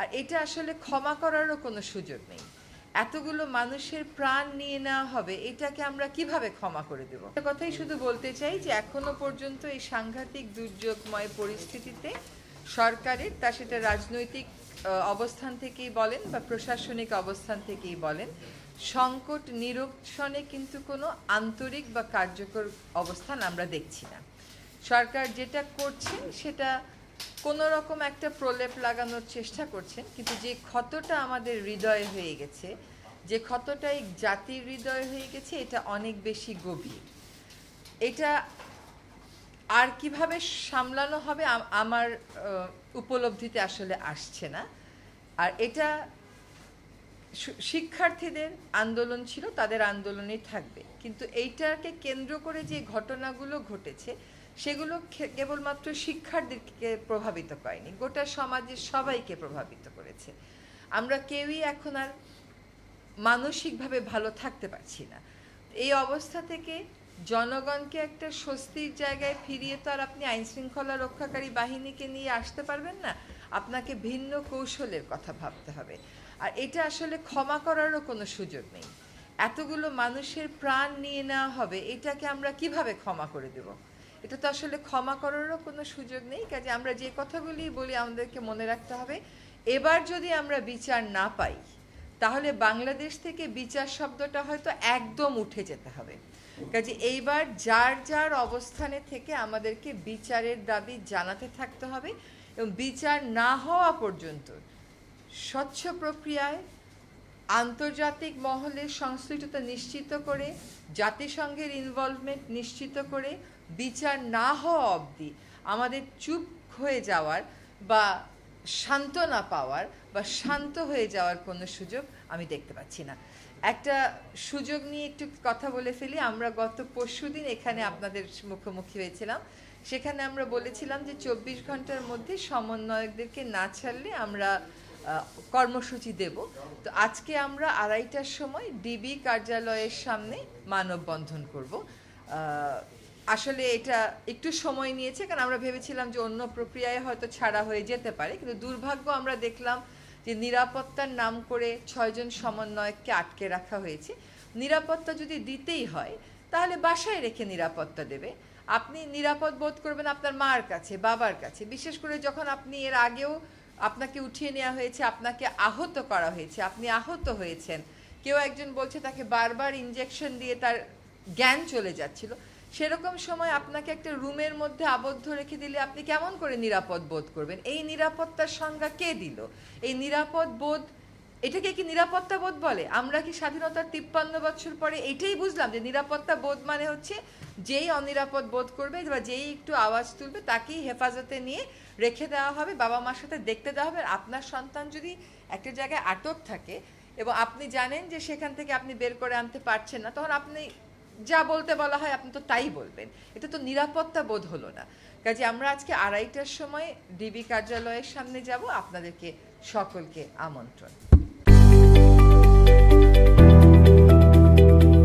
আর এটা আসলে ক্ষমা করারও কোনো সুযোগ নেই এতগুলো মানুষের প্রাণ নিয়ে নেওয়া হবে এটাকে আমরা কিভাবে ক্ষমা করে দেব কথাই শুধু বলতে চাই যে এখনো পর্যন্ত এই সাংঘাতিক দুর্যোগময় পরিস্থিতিতে সরকারের তা সেটা রাজনৈতিক অবস্থান থেকেই বলেন বা প্রশাসনিক অবস্থান থেকেই বলেন সংকট নিরক্ষণে কিন্তু কোনো আন্তরিক বা কার্যকর অবস্থান আমরা দেখছি না সরকার যেটা করছেন সেটা কোনো রকম একটা প্রলেপ লাগানোর চেষ্টা করছেন কিন্তু যে ক্ষতটা আমাদের হৃদয়ে হয়ে গেছে যে ক্ষতটা এই জাতির হৃদয় হয়ে গেছে এটা অনেক বেশি গভীর এটা আর কিভাবে সামলানো হবে আমার উপলব্ধিতে আসলে আসছে না আর এটা শিক্ষার্থীদের আন্দোলন ছিল তাদের আন্দোলনেই থাকবে কিন্তু এইটাকে কেন্দ্র করে যে ঘটনাগুলো ঘটেছে সেগুলো কেবলমাত্র শিক্ষার দিককে প্রভাবিত করেনি গোটা সমাজের সবাইকে প্রভাবিত করেছে আমরা কেউই এখন আর মানসিকভাবে ভালো থাকতে পারছি না এই অবস্থা থেকে জনগণকে একটা স্বস্তির জায়গায় ফিরিয়ে তো আর আপনি আইনশৃঙ্খলা রক্ষাকারী বাহিনীকে নিয়ে আসতে পারবেন না আপনাকে ভিন্ন কৌশলের কথা ভাবতে হবে আর এটা আসলে ক্ষমা করারও কোনো সুযোগ নেই এতগুলো মানুষের প্রাণ নিয়ে নেওয়া হবে এটাকে আমরা কিভাবে ক্ষমা করে দেবো এটা তো আসলে ক্ষমা করারও কোনো সুযোগ নেই কাজে আমরা যে কথাগুলি বলি আমাদেরকে মনে রাখতে হবে এবার যদি আমরা বিচার না পাই তাহলে বাংলাদেশ থেকে বিচার শব্দটা হয়তো একদম উঠে যেতে হবে কাজে এইবার যার যার অবস্থানে থেকে আমাদেরকে বিচারের দাবি জানাতে থাকতে হবে এবং বিচার না হওয়া পর্যন্ত স্বচ্ছ প্রক্রিয়ায় আন্তর্জাতিক মহলে সংশ্লিষ্টতা নিশ্চিত করে জাতিসংঘের ইনভলভমেন্ট নিশ্চিত করে বিচার না হওয়া অবধি আমাদের চুপ হয়ে যাওয়ার বা শান্ত না পাওয়ার বা শান্ত হয়ে যাওয়ার কোনো সুযোগ আমি দেখতে পাচ্ছি না একটা সুযোগ নিয়ে একটু কথা বলে ফেলি আমরা গত পরশু দিন এখানে আপনাদের মুখোমুখি হয়েছিলাম সেখানে আমরা বলেছিলাম যে চব্বিশ ঘন্টার মধ্যে সমন্বয়কদেরকে না ছাড়লে আমরা কর্মসূচি দেব তো আজকে আমরা আড়াইটার সময় ডিবি কার্যালয়ের সামনে মানববন্ধন করব আসলে এটা একটু সময় নিয়েছে কারণ আমরা ভেবেছিলাম যে অন্য প্রক্রিয়ায় হয়তো ছাড়া হয়ে যেতে পারে কিন্তু দুর্ভাগ্য আমরা দেখলাম যে নিরাপত্তার নাম করে ছয়জন সমন্বয়ককে আটকে রাখা হয়েছে নিরাপত্তা যদি দিতেই হয় তাহলে বাসায় রেখে নিরাপত্তা দেবে আপনি নিরাপদ বোধ করবেন আপনার মার কাছে বাবার কাছে বিশেষ করে যখন আপনি এর আগেও আপনাকে উঠিয়ে নেওয়া হয়েছে আপনাকে আহত করা হয়েছে আপনি আহত হয়েছেন কেউ একজন বলছে তাকে বারবার ইনজেকশন দিয়ে তার জ্ঞান চলে যাচ্ছিল সেরকম সময় আপনাকে একটা রুমের মধ্যে আবদ্ধ রেখে দিলে আপনি কেমন করে নিরাপদ বোধ করবেন এই নিরাপত্তার সংজ্ঞা কে দিল এই নিরাপদ বোধ এটাকে কি নিরাপত্তা বোধ বলে আমরা কি স্বাধীনতার তিপ্পান্ন বছর পরে এটাই বুঝলাম যে নিরাপত্তা বোধ মানে হচ্ছে যেই অনিরাপদ বোধ করবে বা যেই একটু আওয়াজ তুলবে তাকেই হেফাজতে নিয়ে রেখে দেওয়া হবে বাবা মার সাথে দেখতে দেওয়া হবে আপনার সন্তান যদি একটা জায়গায় আটক থাকে এবং আপনি জানেন যে সেখান থেকে আপনি বের করে আনতে পারছেন না তখন আপনি যা বলতে বলা হয় আপনি তো তাই বলবেন এটা তো নিরাপত্তা বোধ হলো না কাজে আমরা আজকে আড়াইটার সময় ডিবি কার্যালয়ের সামনে যাব আপনাদেরকে সকলকে আমন্ত্রণ Thank you.